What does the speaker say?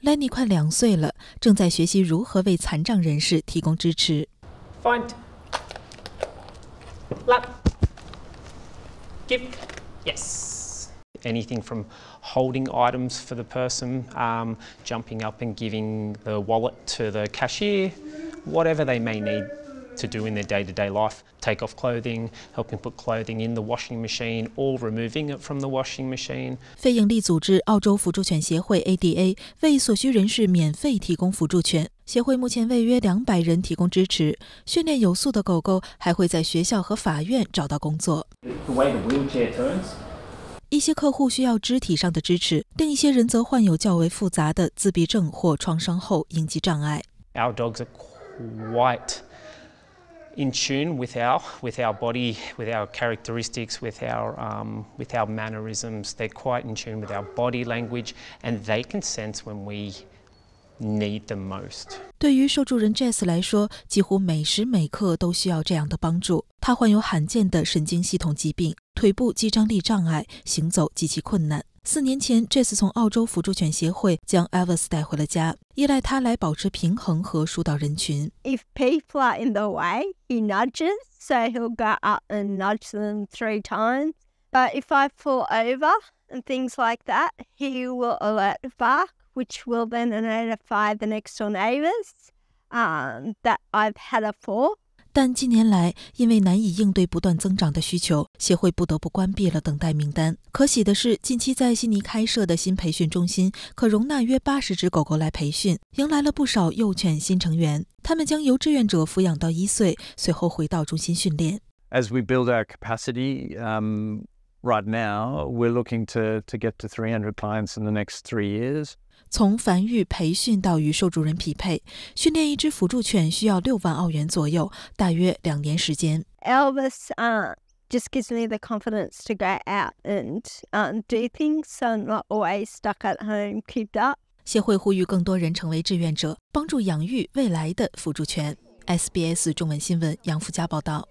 Lenny 快两岁了，正在学习如何为残障人士提供支持。Find, lap, give, yes. anything from holding items for the person, um, jumping up and giving the wallet to the cashier, whatever they may need 非营利组织澳洲辅助犬协会 （ADA） 为所需人士免费提供辅助犬。协会目前为约两百人提供支持。训练有素的狗狗还会在学校和法院找到工作。一些客户需要肢体上的支持，另一些人则患有较为复杂的自闭症或创伤后应激障碍。in tune with our with our body, with our characteristics, with our um, with our mannerisms. They're quite in tune with our body language, and they can sense when we need the most. 对于受助人 Jess 来说，几乎每时每刻都需要这样的帮助。他患有罕见的神经系统疾病，腿部肌张力障碍，行走极其困难。四年前，这次从澳洲辅助犬协会将 Elvis 带回了家，依赖它来保持平衡和疏导人群。If people are in the way, he nudges, so he'll go up and nudge them three times. But if I pull over and things like that, he will alert bark, which will then notify the next door neighbours um, that I've had a fall. 但近年来，因为难以应对不断增长的需求，协会不得不关闭了等待名单。可喜的是，近期在悉尼开设的新培训中心可容纳约八十只狗狗来培训，迎来了不少幼犬新成员。他们将由志愿者抚养到一岁，随后回到中心训练。As we build our capacity, um, right now we're looking to to get to 300 clients in the next three years. 从繁育、培训到与受助人匹配，训练一只辅助犬需要六万澳元左右，大约两年时间。Elvis um, uh, just gives me the confidence to go out and do things, o I'm not always stuck at home, kept up. 协会呼吁更多人成为志愿者，帮助养育未来的辅助犬。SBS 中文新闻，杨福佳报道。